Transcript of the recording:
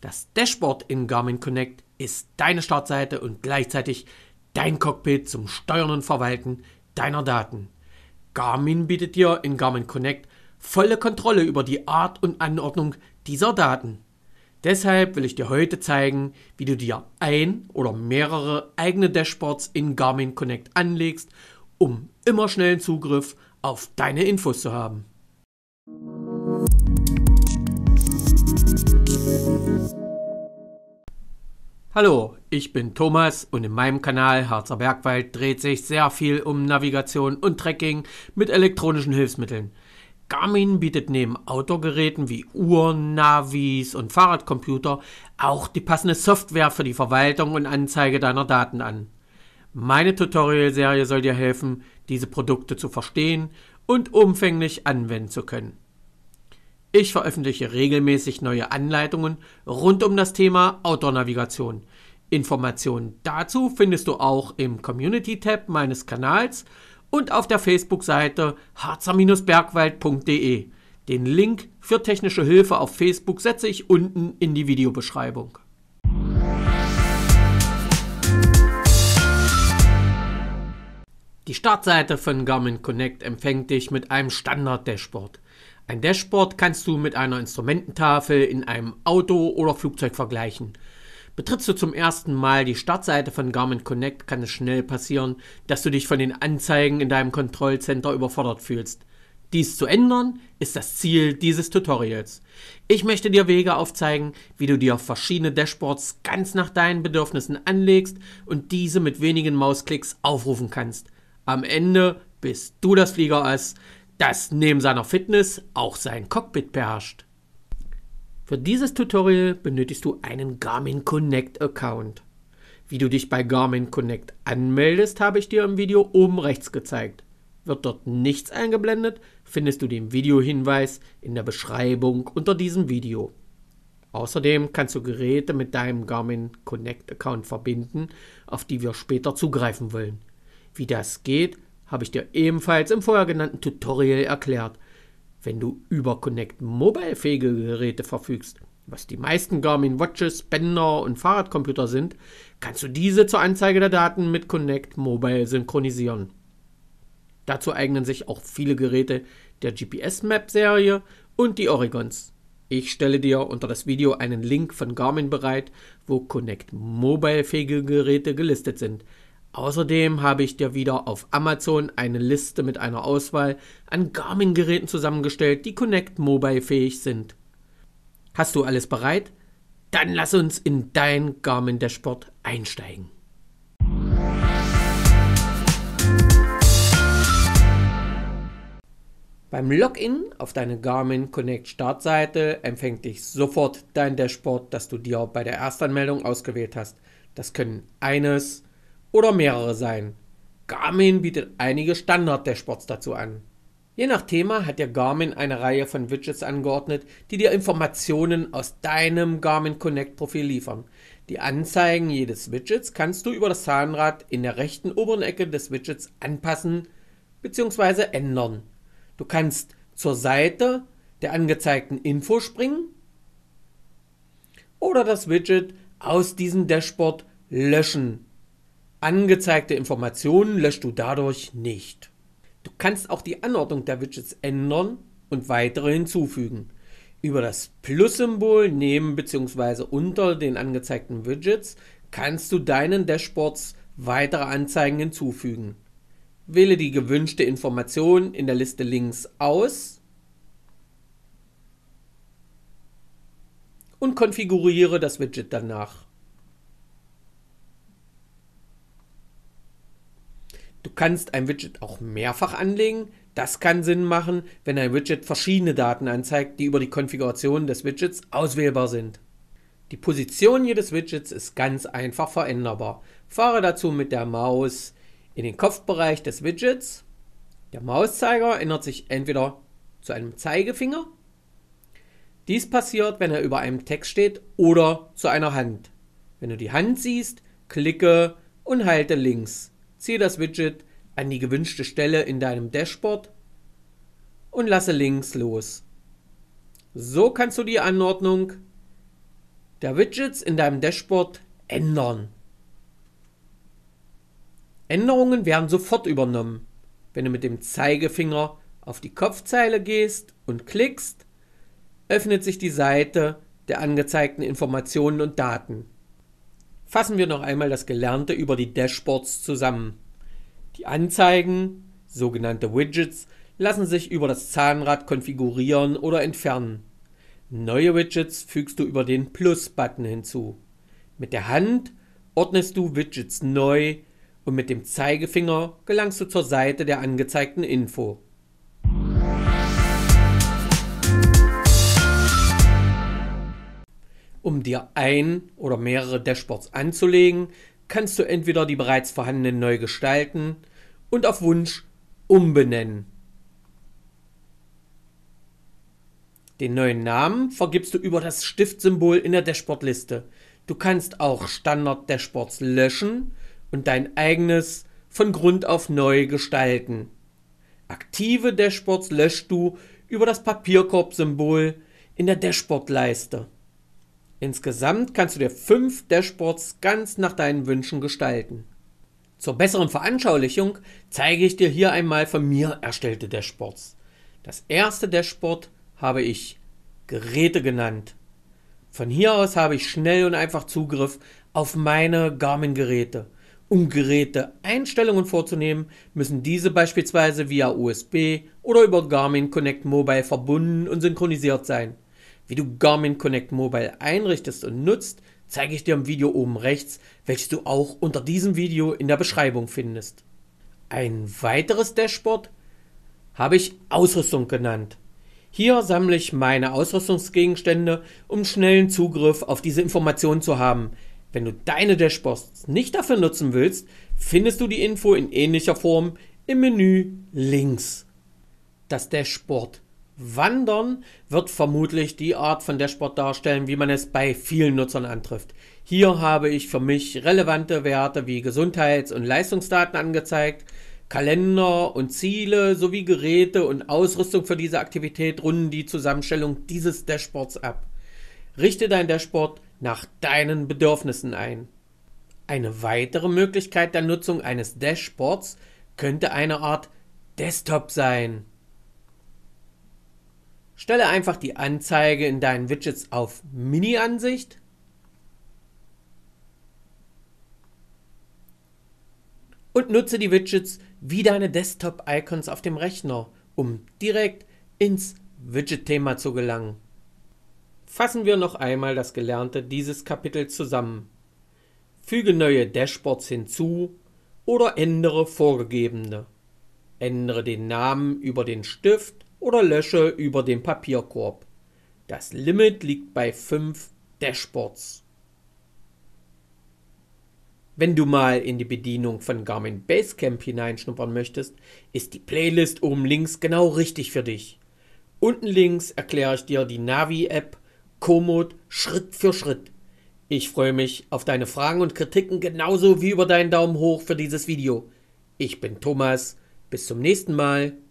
Das Dashboard in Garmin Connect ist deine Startseite und gleichzeitig dein Cockpit zum Steuern und Verwalten deiner Daten. Garmin bietet dir in Garmin Connect volle Kontrolle über die Art und Anordnung dieser Daten. Deshalb will ich dir heute zeigen, wie du dir ein oder mehrere eigene Dashboards in Garmin Connect anlegst, um immer schnellen Zugriff auf deine Infos zu haben. Hallo, ich bin Thomas und in meinem Kanal Harzer Bergwald dreht sich sehr viel um Navigation und Trekking mit elektronischen Hilfsmitteln. Garmin bietet neben Outdoor-Geräten wie Uhren, Navis und Fahrradcomputer auch die passende Software für die Verwaltung und Anzeige deiner Daten an. Meine Tutorial-Serie soll dir helfen, diese Produkte zu verstehen und umfänglich anwenden zu können. Ich veröffentliche regelmäßig neue Anleitungen rund um das Thema Outdoor-Navigation. Informationen dazu findest du auch im Community-Tab meines Kanals und auf der Facebook-Seite harzer-bergwald.de. Den Link für technische Hilfe auf Facebook setze ich unten in die Videobeschreibung. Die Startseite von Garmin Connect empfängt dich mit einem Standard-Dashboard. Ein Dashboard kannst du mit einer Instrumententafel in einem Auto oder Flugzeug vergleichen. Betrittst du zum ersten Mal die Startseite von Garmin Connect, kann es schnell passieren, dass du dich von den Anzeigen in deinem Kontrollcenter überfordert fühlst. Dies zu ändern, ist das Ziel dieses Tutorials. Ich möchte dir Wege aufzeigen, wie du dir verschiedene Dashboards ganz nach deinen Bedürfnissen anlegst und diese mit wenigen Mausklicks aufrufen kannst. Am Ende bist du das Fliegerass, das neben seiner Fitness auch sein Cockpit beherrscht. Für dieses Tutorial benötigst du einen Garmin Connect Account. Wie du dich bei Garmin Connect anmeldest, habe ich dir im Video oben rechts gezeigt. Wird dort nichts eingeblendet, findest du den Videohinweis in der Beschreibung unter diesem Video. Außerdem kannst du Geräte mit deinem Garmin Connect Account verbinden, auf die wir später zugreifen wollen. Wie das geht, habe ich dir ebenfalls im vorher genannten Tutorial erklärt. Wenn du über Connect Mobile fähige Geräte verfügst, was die meisten Garmin Watches, Bänder und Fahrradcomputer sind, kannst du diese zur Anzeige der Daten mit Connect Mobile synchronisieren. Dazu eignen sich auch viele Geräte der GPS Map Serie und die Oregons. Ich stelle dir unter das Video einen Link von Garmin bereit, wo Connect Mobile fähige Geräte gelistet sind. Außerdem habe ich dir wieder auf Amazon eine Liste mit einer Auswahl an Garmin-Geräten zusammengestellt, die Connect Mobile fähig sind. Hast du alles bereit? Dann lass uns in dein Garmin Dashboard einsteigen. Beim Login auf deine Garmin Connect Startseite empfängt dich sofort dein Dashboard, das du dir bei der Erstanmeldung ausgewählt hast. Das können eines, oder mehrere sein. Garmin bietet einige Standard-Dashboards dazu an. Je nach Thema hat dir Garmin eine Reihe von Widgets angeordnet, die dir Informationen aus deinem Garmin Connect Profil liefern. Die Anzeigen jedes Widgets kannst du über das Zahnrad in der rechten oberen Ecke des Widgets anpassen bzw. ändern. Du kannst zur Seite der angezeigten Info springen oder das Widget aus diesem Dashboard löschen Angezeigte Informationen löscht du dadurch nicht. Du kannst auch die Anordnung der Widgets ändern und weitere hinzufügen. Über das Plus-Symbol neben bzw. unter den angezeigten Widgets kannst du deinen Dashboards weitere Anzeigen hinzufügen. Wähle die gewünschte Information in der Liste links aus und konfiguriere das Widget danach. Du kannst ein Widget auch mehrfach anlegen. Das kann Sinn machen, wenn ein Widget verschiedene Daten anzeigt, die über die Konfiguration des Widgets auswählbar sind. Die Position jedes Widgets ist ganz einfach veränderbar. Fahre dazu mit der Maus in den Kopfbereich des Widgets. Der Mauszeiger ändert sich entweder zu einem Zeigefinger. Dies passiert, wenn er über einem Text steht oder zu einer Hand. Wenn du die Hand siehst, klicke und halte links ziehe das Widget an die gewünschte Stelle in deinem Dashboard und lasse links los. So kannst du die Anordnung der Widgets in deinem Dashboard ändern. Änderungen werden sofort übernommen. Wenn du mit dem Zeigefinger auf die Kopfzeile gehst und klickst, öffnet sich die Seite der angezeigten Informationen und Daten. Fassen wir noch einmal das Gelernte über die Dashboards zusammen. Die Anzeigen, sogenannte Widgets, lassen sich über das Zahnrad konfigurieren oder entfernen. Neue Widgets fügst du über den Plus-Button hinzu. Mit der Hand ordnest du Widgets neu und mit dem Zeigefinger gelangst du zur Seite der angezeigten Info. Um dir ein oder mehrere Dashboards anzulegen, kannst du entweder die bereits vorhandenen neu gestalten und auf Wunsch umbenennen. Den neuen Namen vergibst du über das Stiftsymbol in der Dashboardliste. Du kannst auch Standard-Dashboards löschen und dein eigenes von Grund auf neu gestalten. Aktive Dashboards löschst du über das Papierkorb-Symbol in der Dashboard-Leiste. Insgesamt kannst du dir fünf Dashboards ganz nach deinen Wünschen gestalten. Zur besseren Veranschaulichung zeige ich dir hier einmal von mir erstellte Dashboards. Das erste Dashboard habe ich Geräte genannt. Von hier aus habe ich schnell und einfach Zugriff auf meine Garmin-Geräte. Um Geräte Einstellungen vorzunehmen, müssen diese beispielsweise via USB oder über Garmin Connect Mobile verbunden und synchronisiert sein. Wie du Garmin Connect Mobile einrichtest und nutzt, zeige ich dir im Video oben rechts, welches du auch unter diesem Video in der Beschreibung findest. Ein weiteres Dashboard habe ich Ausrüstung genannt. Hier sammle ich meine Ausrüstungsgegenstände, um schnellen Zugriff auf diese Informationen zu haben. Wenn du deine Dashboards nicht dafür nutzen willst, findest du die Info in ähnlicher Form im Menü links. Das Dashboard Wandern wird vermutlich die Art von Dashboard darstellen, wie man es bei vielen Nutzern antrifft. Hier habe ich für mich relevante Werte wie Gesundheits- und Leistungsdaten angezeigt, Kalender und Ziele sowie Geräte und Ausrüstung für diese Aktivität runden die Zusammenstellung dieses Dashboards ab. Richte dein Dashboard nach deinen Bedürfnissen ein. Eine weitere Möglichkeit der Nutzung eines Dashboards könnte eine Art Desktop sein. Stelle einfach die Anzeige in deinen Widgets auf Mini-Ansicht. Und nutze die Widgets wie deine Desktop-Icons auf dem Rechner, um direkt ins Widget-Thema zu gelangen. Fassen wir noch einmal das Gelernte dieses Kapitels zusammen. Füge neue Dashboards hinzu oder ändere vorgegebene. Ändere den Namen über den Stift oder lösche über den Papierkorb. Das Limit liegt bei 5 Dashboards. Wenn du mal in die Bedienung von Garmin Basecamp hineinschnuppern möchtest, ist die Playlist oben links genau richtig für dich. Unten links erkläre ich dir die Navi-App Komoot Schritt für Schritt. Ich freue mich auf deine Fragen und Kritiken genauso wie über deinen Daumen hoch für dieses Video. Ich bin Thomas, bis zum nächsten Mal.